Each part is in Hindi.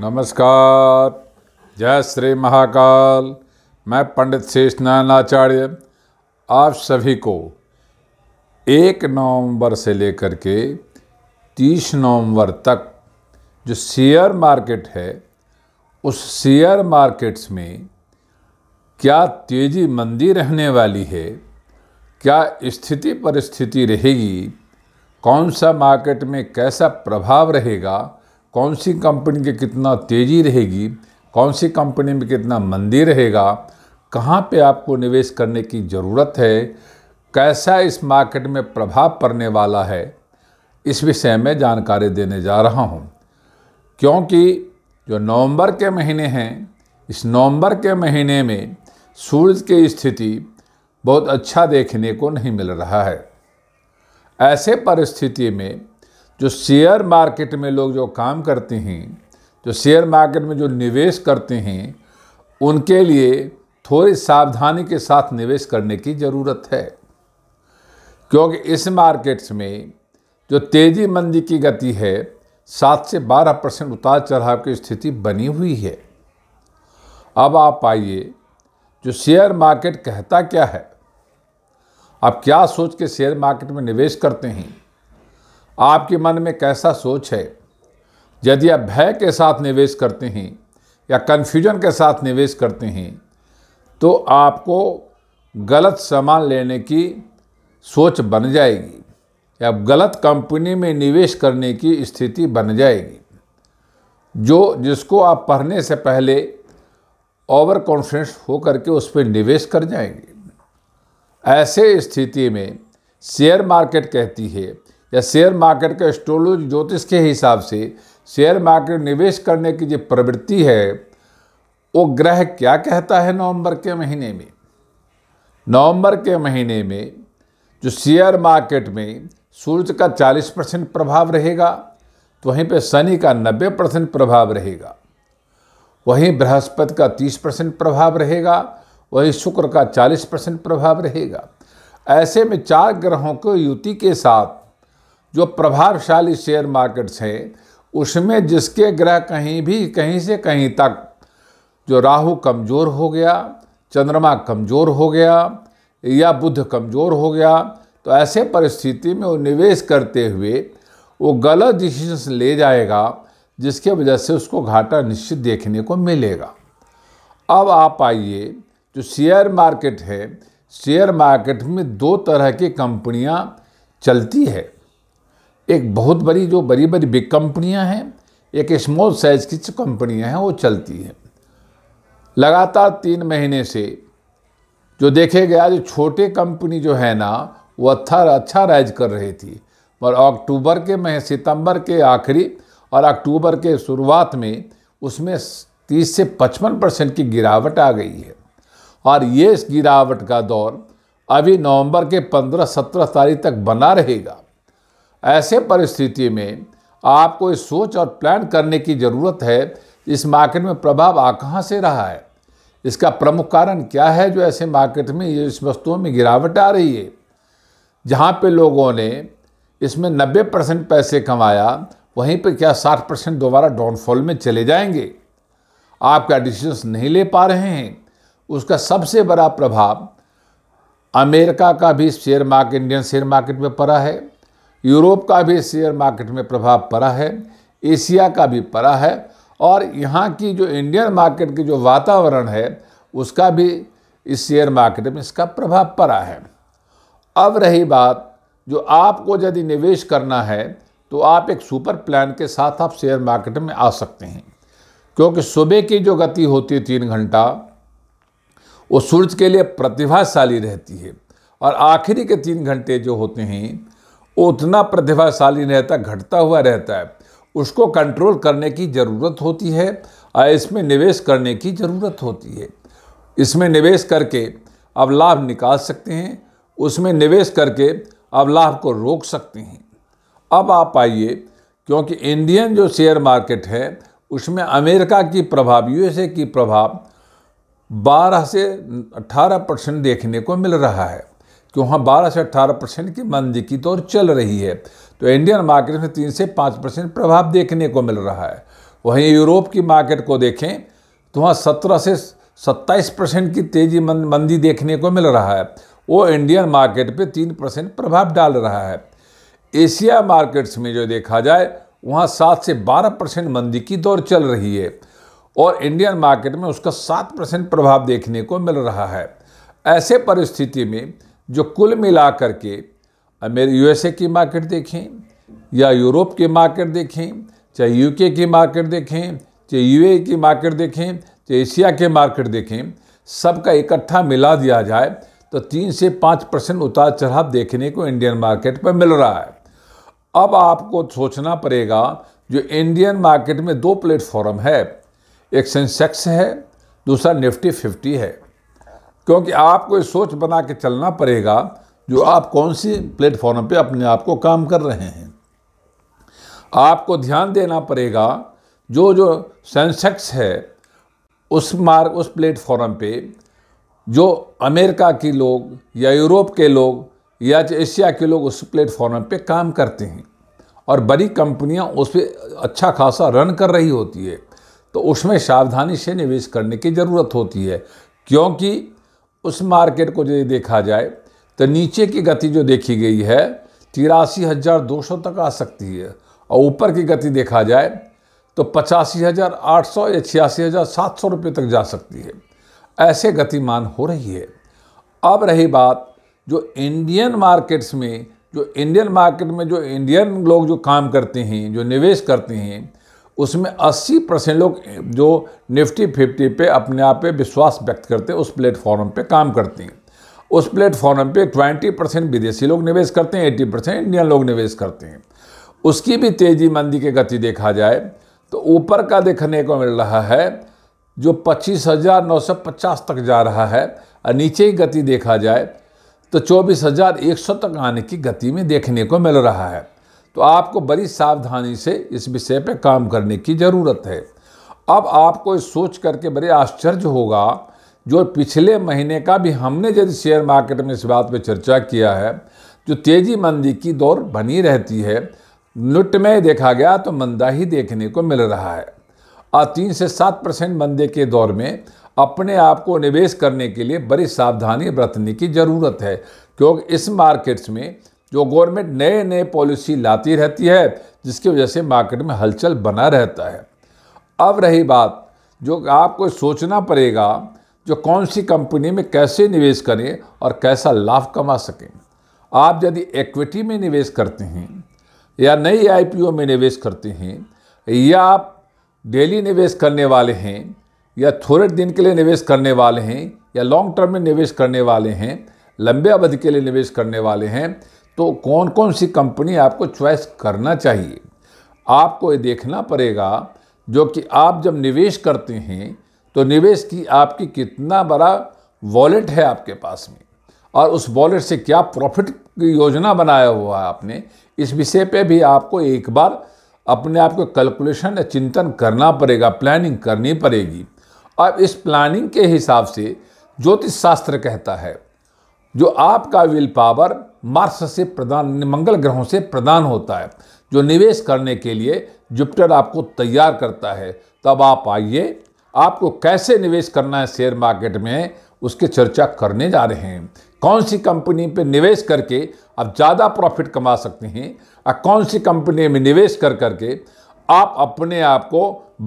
नमस्कार जय श्री महाकाल मैं पंडित शेष नारायण आचार्य आप सभी को एक नवंबर से लेकर के तीस नवंबर तक जो शेयर मार्केट है उस शेयर मार्केट्स में क्या तेज़ी मंदी रहने वाली है क्या स्थिति परिस्थिति रहेगी कौन सा मार्केट में कैसा प्रभाव रहेगा कौन सी कंपनी के कितना तेज़ी रहेगी कौन सी कंपनी में कितना मंदी रहेगा कहाँ पे आपको निवेश करने की ज़रूरत है कैसा इस मार्केट में प्रभाव पड़ने वाला है इस विषय में जानकारी देने जा रहा हूँ क्योंकि जो नवंबर के महीने हैं इस नवंबर के महीने में सूरज की स्थिति बहुत अच्छा देखने को नहीं मिल रहा है ऐसे परिस्थिति में जो शेयर मार्केट में लोग जो काम करते हैं जो शेयर मार्केट में जो निवेश करते हैं उनके लिए थोड़ी सावधानी के साथ निवेश करने की ज़रूरत है क्योंकि इस मार्केट्स में जो तेज़ी मंदी की गति है सात से बारह परसेंट उतार चढ़ाव की स्थिति बनी हुई है अब आप आइए जो शेयर मार्केट कहता क्या है आप क्या सोच के शेयर मार्केट में निवेश करते हैं आपके मन में कैसा सोच है यदि आप भय के साथ निवेश करते हैं या कन्फ्यूजन के साथ निवेश करते हैं तो आपको गलत सामान लेने की सोच बन जाएगी या गलत कंपनी में निवेश करने की स्थिति बन जाएगी जो जिसको आप पढ़ने से पहले ओवर कॉन्फिडेंस होकर के उस पर निवेश कर जाएंगे ऐसे स्थिति में शेयर मार्केट कहती है या शेयर मार्केट का एस्ट्रोलॉजी ज्योतिष के हिसाब से शेयर मार्केट निवेश करने की जो प्रवृत्ति है वो ग्रह क्या कहता है नवंबर के महीने में नवंबर के महीने में जो शेयर मार्केट में सूर्य का 40 परसेंट प्रभाव रहेगा तो वहीं पे शनि का 90 परसेंट प्रभाव रहेगा वहीं बृहस्पति का 30 परसेंट प्रभाव रहेगा वहीं शुक्र का 40 परसेंट प्रभाव रहेगा ऐसे में चार ग्रहों को युति के साथ जो प्रभावशाली शेयर मार्केट्स हैं उसमें जिसके ग्रह कहीं भी कहीं से कहीं तक जो राहु कमज़ोर हो गया चंद्रमा कमज़ोर हो गया या बुध कमज़ोर हो गया तो ऐसे परिस्थिति में वो निवेश करते हुए वो गलत डिसीजंस ले जाएगा जिसके वजह से उसको घाटा निश्चित देखने को मिलेगा अब आप आइए जो शेयर मार्केट है शेयर मार्केट में दो तरह की कंपनियां चलती है एक बहुत बड़ी जो बड़ी बड़ी बिग कंपनियां हैं एक स्मॉल साइज़ की कंपनियां कंपनियाँ हैं वो चलती हैं लगातार तीन महीने से जो देखे गया जो छोटे कंपनी जो है ना वो अच्छा अच्छा राइज कर रही थी और अक्टूबर के मह सितंबर के आखिरी और अक्टूबर के शुरुआत में उसमें 30 से 55 परसेंट की गिरावट आ गई है और ये इस गिरावट का दौर अभी नवंबर के 15-17 तारीख तक बना रहेगा ऐसे परिस्थिति में आपको इस सोच और प्लान करने की ज़रूरत है इस मार्केट में प्रभाव आ कहाँ से रहा है इसका प्रमुख कारण क्या है जो ऐसे मार्केट में ये इस वस्तुओं में गिरावट आ रही है जहाँ पे लोगों ने इसमें 90 परसेंट पैसे कमाया वहीं पे क्या 60 परसेंट दोबारा डाउनफॉल में चले जाएंगे आपका डिसीजन नहीं ले पा रहे हैं उसका सबसे बड़ा प्रभाव अमेरिका का भी share market Indian share market में पड़ा है यूरोप का भी शेयर मार्केट में प्रभाव पड़ा है एशिया का भी पड़ा है और यहाँ की जो इंडियन मार्केट की जो वातावरण है उसका भी इस शेयर मार्केट में इसका प्रभाव पड़ा है अब रही बात जो आपको यदि निवेश करना है तो आप एक सुपर प्लान के साथ आप शेयर मार्केट में आ सकते हैं क्योंकि सुबह की जो गति होती है तीन घंटा वो सूर्य के लिए प्रतिभाशाली रहती है और आखिरी के तीन घंटे जो होते हैं उतना प्रतिभाशाली रहता घटता हुआ रहता है उसको कंट्रोल करने की ज़रूरत होती है और इसमें निवेश करने की ज़रूरत होती है इसमें निवेश करके अब लाभ निकाल सकते हैं उसमें निवेश करके अब लाभ को रोक सकते हैं अब आप आइए क्योंकि इंडियन जो शेयर मार्केट है उसमें अमेरिका की प्रभाव यूएसए की प्रभाव 12 से 18 परसेंट देखने को मिल रहा है कि वहाँ 12 से 18 परसेंट की मंदी की तौर चल रही है तो इंडियन मार्केट में तीन से पाँच परसेंट प्रभाव देखने को मिल रहा है वहीं यूरोप की मार्केट को देखें तो वहाँ सत्रह से सत्ताईस परसेंट की तेजी मंदी देखने को मिल रहा है वो इंडियन मार्केट पे तीन परसेंट प्रभाव डाल रहा है एशिया मार्केट्स में जो देखा जाए वहाँ सात से बारह परसेंट मंदी की दौर चल रही है और इंडियन मार्केट में उसका सात परसेंट प्रभाव देखने को मिल रहा है ऐसे परिस्थिति में जो कुल मिला के मेरे यूएसए की मार्केट देखें या यूरोप की मार्केट देखें चाहे यूके की मार्केट देखें चाहे ए e की मार्केट देखें चाहे एशिया के मार्केट देखें सबका इकट्ठा मिला दिया जाए तो तीन से पाँच परसेंट उतार चढ़ाव देखने को इंडियन मार्केट पर मिल रहा है अब आपको सोचना पड़ेगा जो इंडियन मार्केट में दो प्लेटफॉर्म है एक सेंसेक्स है दूसरा निफ्टी फिफ्टी है क्योंकि आपको ये सोच बना के चलना पड़ेगा जो आप कौन सी प्लेटफॉर्म पे अपने आप को काम कर रहे हैं आपको ध्यान देना पड़ेगा जो जो सेंसेक्स है उस मार्ग उस प्लेटफॉर्म पे जो अमेरिका के लोग या यूरोप के लोग या एशिया के लोग उस प्लेटफॉर्म पे काम करते हैं और बड़ी कंपनियां उस पर अच्छा खासा रन कर रही होती है तो उसमें सावधानी से निवेश करने की ज़रूरत होती है क्योंकि उस मार्केट को यदि देखा जाए तो नीचे की गति जो देखी गई है तिरासी हज़ार दो सौ तक आ सकती है और ऊपर की गति देखा जाए तो पचासी हज़ार आठ सौ या छियासी हज़ार सात सौ रुपये तक जा सकती है ऐसे गतिमान हो रही है अब रही बात जो इंडियन मार्केट्स में जो इंडियन मार्केट में जो इंडियन लोग जो काम करते हैं जो निवेश करते हैं उसमें 80 परसेंट लोग जो निफ्टी फिफ्टी पे अपने आप पे विश्वास व्यक्त करते हैं उस प्लेटफॉर्म पे काम करते हैं उस प्लेटफॉर्म पे 20 परसेंट विदेशी लोग निवेश करते हैं 80 परसेंट इंडियन लोग निवेश करते हैं उसकी भी तेज़ी मंदी की गति देखा जाए तो ऊपर का देखने को मिल रहा है जो पच्चीस हज़ार नौ सौ पचास तक जा रहा है और नीचे की गति देखा जाए तो चौबीस हज़ार एक सौ तक आने की गति में देखने को मिल रहा है तो आपको बड़ी सावधानी से इस विषय पर काम करने की ज़रूरत है अब आपको सोच करके बड़े आश्चर्य होगा जो पिछले महीने का भी हमने यदि शेयर मार्केट में इस बात पर चर्चा किया है जो तेज़ी मंदी की दौर बनी रहती है लुट में देखा गया तो मंदा ही देखने को मिल रहा है और तीन से सात परसेंट मंदे के दौर में अपने आप को निवेश करने के लिए बड़ी सावधानी बरतने की ज़रूरत है क्योंकि इस मार्केट्स में जो गवर्नमेंट नए नए पॉलिसी लाती रहती है जिसकी वजह से मार्केट में हलचल बना रहता है अब रही बात जो आपको सोचना पड़ेगा जो कौन सी कंपनी में कैसे निवेश करें और कैसा लाभ कमा सकें आप यदि इक्विटी में निवेश करते हैं या नई आईपीओ में निवेश करते हैं या आप डेली निवेश करने वाले हैं या थोड़े दिन के लिए निवेश करने वाले हैं या लॉन्ग टर्म में निवेश करने वाले हैं लंबे अवधि के लिए निवेश करने वाले हैं तो कौन कौन सी कंपनी आपको चॉइस करना चाहिए आपको ये देखना पड़ेगा जो कि आप जब निवेश करते हैं तो निवेश की आपकी कितना बड़ा वॉलेट है आपके पास में और उस वॉलेट से क्या प्रॉफिट की योजना बनाया हुआ है आपने इस विषय पे भी आपको एक बार अपने आप को कैलकुलेशन या चिंतन करना पड़ेगा प्लानिंग करनी पड़ेगी अब इस प्लानिंग के हिसाब से ज्योतिष शास्त्र कहता है जो आपका विल पावर मार्स से प्रदान मंगल ग्रहों से प्रदान होता है जो निवेश करने के लिए जुपिटर आपको तैयार करता है तब आप आइए आपको कैसे निवेश करना है शेयर मार्केट में उसकी चर्चा करने जा रहे हैं कौन सी कंपनी पे निवेश करके आप ज़्यादा प्रॉफिट कमा सकते हैं और कौन सी कंपनी में निवेश कर करके आप अपने आप को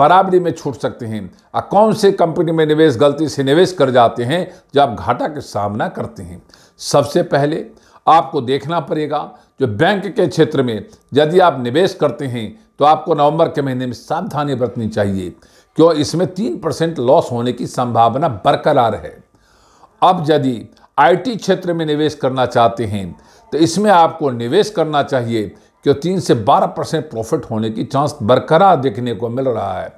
बराबरी में छूट सकते हैं और कौन से कंपनी में निवेश गलती से निवेश कर जाते हैं जो आप घाटा का सामना करते हैं सबसे पहले आपको देखना पड़ेगा जो बैंक के क्षेत्र में यदि आप निवेश करते हैं तो आपको नवंबर के महीने में सावधानी बरतनी चाहिए क्यों इसमें तीन परसेंट लॉस होने की संभावना बरकरार है अब यदि आईटी क्षेत्र में निवेश करना चाहते हैं तो इसमें आपको निवेश करना चाहिए क्यों तीन से बारह परसेंट प्रॉफिट होने की चांस बरकरार देखने को मिल रहा है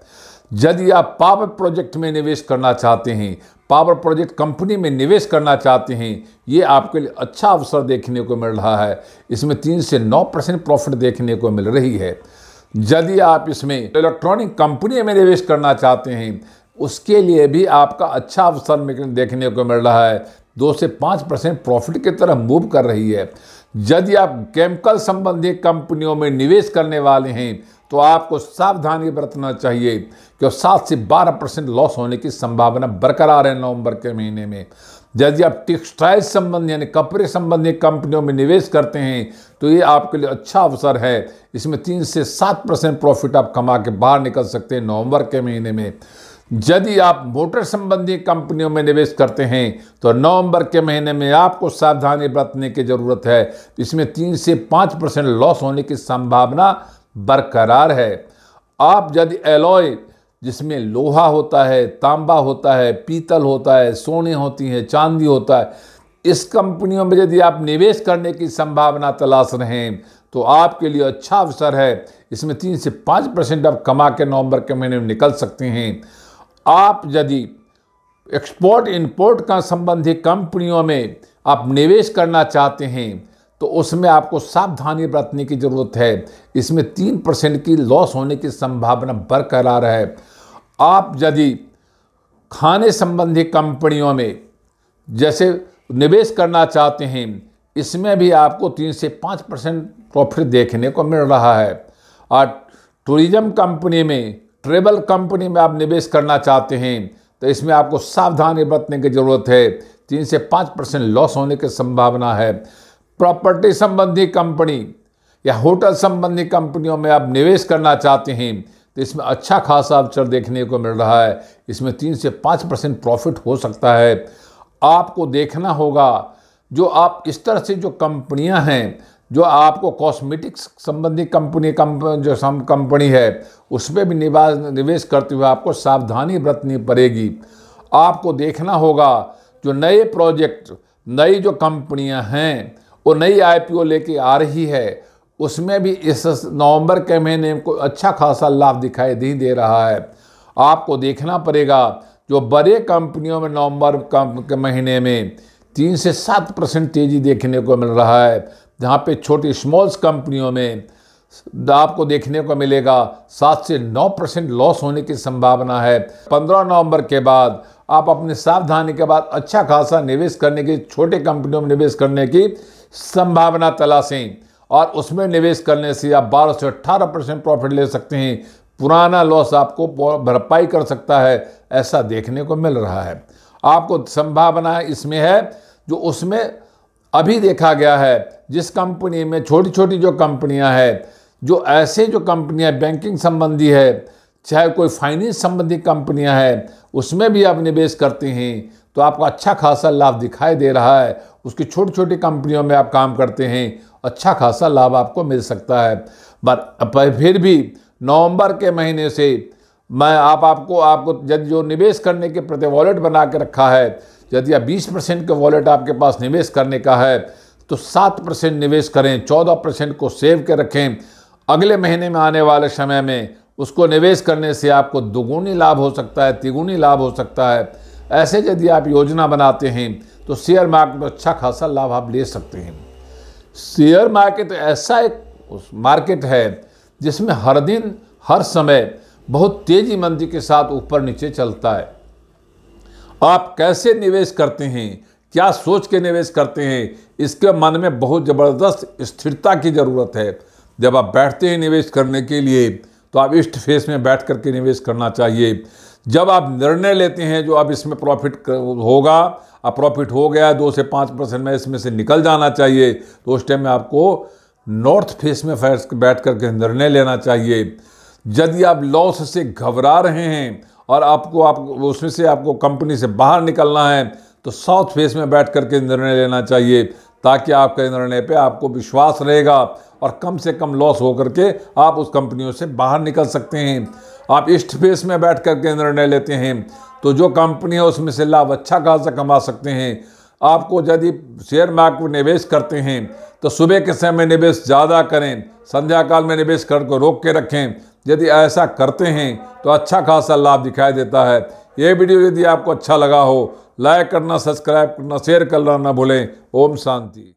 यदि आप पावर प्रोजेक्ट में निवेश करना चाहते हैं पावर प्रोजेक्ट कंपनी में निवेश करना चाहते हैं ये आपके लिए अच्छा अवसर देखने को मिल रहा है इसमें तीन से नौ परसेंट प्रॉफिट देखने को मिल रही है यदि आप इसमें इलेक्ट्रॉनिक कंपनी में निवेश करना चाहते हैं उसके लिए भी आपका अच्छा अवसर देखने को मिल रहा है दो से पाँच परसेंट प्रॉफिट की तरह मूव कर रही है यदि आप केमिकल संबंधी कंपनियों में निवेश करने वाले हैं तो आपको सावधानी बरतना चाहिए कि सात से बारह परसेंट लॉस होने की संभावना बरकरार है नवंबर के महीने में यदि आप टेक्सटाइल संबंध यानी कपड़े संबंधी कंपनियों में निवेश करते हैं तो ये आपके लिए अच्छा अवसर है इसमें तीन से सात परसेंट प्रॉफिट आप कमा के बाहर निकल सकते हैं नवंबर के महीने में यदि आप मोटर संबंधी कंपनियों में निवेश करते हैं तो नवंबर के महीने में आपको सावधानी बरतने की ज़रूरत है इसमें तीन से पाँच परसेंट लॉस होने की संभावना बरकरार है आप यदि एलॉय जिसमें लोहा होता है तांबा होता है पीतल होता है सोने होती हैं चांदी होता है इस कंपनियों में यदि आप निवेश करने की संभावना तलाश रहे हैं तो आपके लिए अच्छा अवसर है इसमें तीन से पाँच परसेंट आप कमा के नवंबर के महीने में निकल सकते हैं आप यदि एक्सपोर्ट इंपोर्ट का संबंधी कंपनियों में आप निवेश करना चाहते हैं तो उसमें आपको सावधानी बरतने की ज़रूरत है इसमें तीन परसेंट की लॉस होने की संभावना बरकरार है आप यदि खाने संबंधी कंपनियों में जैसे निवेश करना चाहते हैं इसमें भी आपको तीन से पाँच परसेंट प्रॉफिट देखने को मिल रहा है और टूरिज्म कंपनी में ट्रेवल कंपनी में आप निवेश करना चाहते हैं तो इसमें आपको सावधानी बरतने की ज़रूरत है तीन से पाँच परसेंट लॉस होने की संभावना है प्रॉपर्टी संबंधी कंपनी या होटल संबंधी कंपनियों में आप निवेश करना चाहते हैं तो इसमें अच्छा खासा अवसर देखने को मिल रहा है इसमें तीन से पाँच परसेंट प्रॉफिट हो सकता है आपको देखना होगा जो आप इस तरह से जो कंपनियां हैं जो आपको कॉस्मेटिक्स संबंधी कंपनी कम जो सम कंपनी है उसमें भी निवास निवेश करते हुए आपको सावधानी बरतनी पड़ेगी आपको देखना होगा जो नए प्रोजेक्ट नई जो कंपनियां हैं वो नई आईपीओ लेके आ रही है उसमें भी इस नवंबर के महीने को अच्छा खासा लाभ दिखाई नहीं दे रहा है आपको देखना पड़ेगा जो बड़े कंपनियों में नवंबर के महीने में तीन से सात परसेंट तेज़ी देखने को मिल रहा है जहाँ पे छोटी स्मॉल्स कंपनियों में आपको देखने को मिलेगा सात से नौ परसेंट लॉस होने की संभावना है पंद्रह नवंबर के बाद आप अपनी सावधानी के बाद अच्छा खासा निवेश करने की छोटे कंपनियों में निवेश करने की संभावना तलाशें और उसमें निवेश करने से आप बारह से अट्ठारह परसेंट प्रॉफिट ले सकते हैं पुराना लॉस आपको भरपाई कर सकता है ऐसा देखने को मिल रहा है आपको संभावना इसमें है जो उसमें अभी देखा गया है जिस कंपनी में छोटी छोटी जो कंपनियां हैं जो ऐसे जो कंपनियां बैंकिंग संबंधी है चाहे कोई फाइनेंस संबंधी कंपनियां हैं उसमें भी आप निवेश करते हैं तो आपको अच्छा खासा लाभ दिखाई दे रहा है उसकी छोटी छोटी कंपनियों में आप काम करते हैं अच्छा खासा लाभ आपको मिल सकता है पर फिर भी नवंबर के महीने से मैं आप आपको आपको यदि जो निवेश करने के प्रति वॉलेट बना के रखा है यदि आप बीस परसेंट का वॉलेट आपके पास निवेश करने का है तो सात परसेंट निवेश करें चौदह परसेंट को सेव के रखें अगले महीने में आने वाले समय में उसको निवेश करने से आपको दुगुनी लाभ हो सकता है तिगुनी लाभ हो सकता है ऐसे यदि आप योजना बनाते हैं तो शेयर मार्केट में अच्छा खासा लाभ आप ले सकते हैं शेयर मार्केट ऐसा एक उस मार्केट है जिसमें हर दिन हर समय बहुत तेजी मंदी के साथ ऊपर नीचे चलता है आप कैसे निवेश करते हैं क्या सोच के निवेश करते हैं इसके मन में बहुत ज़बरदस्त स्थिरता की ज़रूरत है जब आप बैठते हैं निवेश करने के लिए तो आप इष्ट फेस में बैठ करके निवेश करना चाहिए जब आप निर्णय लेते हैं जो अब इसमें प्रॉफिट होगा अब प्रॉफिट हो गया दो से पाँच परसेंट में इसमें से निकल जाना चाहिए तो उस टाइम में आपको नॉर्थ फेस में बैठ करके निर्णय लेना चाहिए यदि आप लॉस से घबरा रहे हैं और आपको आप उसमें से आपको कंपनी से बाहर निकलना है तो साउथ फेस में बैठ कर के निर्णय लेना चाहिए ताकि आपके निर्णय पे आपको विश्वास रहेगा और कम से कम लॉस होकर के आप उस कंपनियों से बाहर निकल सकते हैं आप ईस्ट फेस में बैठ कर के निर्णय लेते हैं तो जो कंपनी है उसमें से लाभ अच्छा खासा कमा सकते हैं आपको यदि शेयर मार्केट में निवेश करते हैं तो सुबह के समय में निवेश ज़्यादा करें संध्या काल में निवेश कर को रोक के रखें यदि ऐसा करते हैं तो अच्छा खासा लाभ दिखाई देता है ये वीडियो यदि आपको अच्छा लगा हो लाइक करना सब्सक्राइब करना शेयर करना ना भूलें ओम शांति